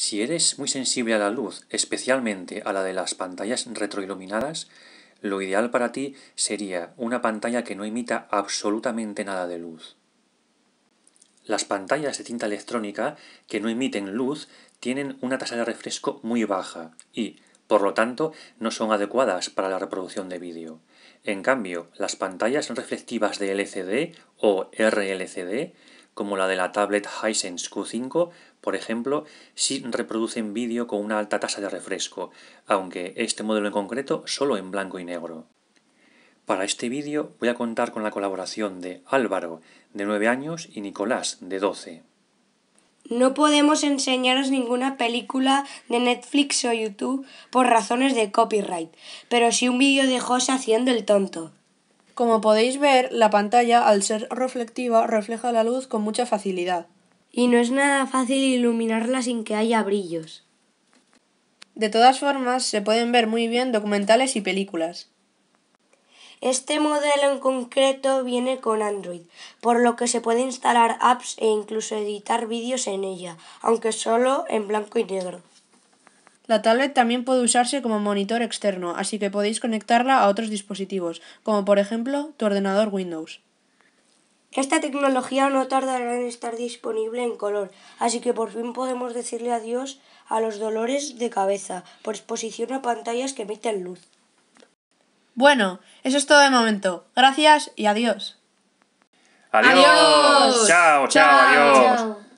Si eres muy sensible a la luz, especialmente a la de las pantallas retroiluminadas, lo ideal para ti sería una pantalla que no emita absolutamente nada de luz. Las pantallas de tinta electrónica que no emiten luz tienen una tasa de refresco muy baja y, por lo tanto, no son adecuadas para la reproducción de vídeo. En cambio, las pantallas reflectivas de LCD o RLCD como la de la tablet Hisense Q5, por ejemplo, sí reproducen vídeo con una alta tasa de refresco, aunque este modelo en concreto solo en blanco y negro. Para este vídeo voy a contar con la colaboración de Álvaro, de 9 años, y Nicolás, de 12. No podemos enseñaros ninguna película de Netflix o YouTube por razones de copyright, pero sí un vídeo de José haciendo el tonto. Como podéis ver, la pantalla, al ser reflectiva, refleja la luz con mucha facilidad. Y no es nada fácil iluminarla sin que haya brillos. De todas formas, se pueden ver muy bien documentales y películas. Este modelo en concreto viene con Android, por lo que se puede instalar apps e incluso editar vídeos en ella, aunque solo en blanco y negro. La tablet también puede usarse como monitor externo, así que podéis conectarla a otros dispositivos, como por ejemplo tu ordenador Windows. Esta tecnología no tardará en estar disponible en color, así que por fin podemos decirle adiós a los dolores de cabeza por exposición a pantallas que emiten luz. Bueno, eso es todo de momento. Gracias y adiós. Adiós. Chao, chao, adiós. Chao.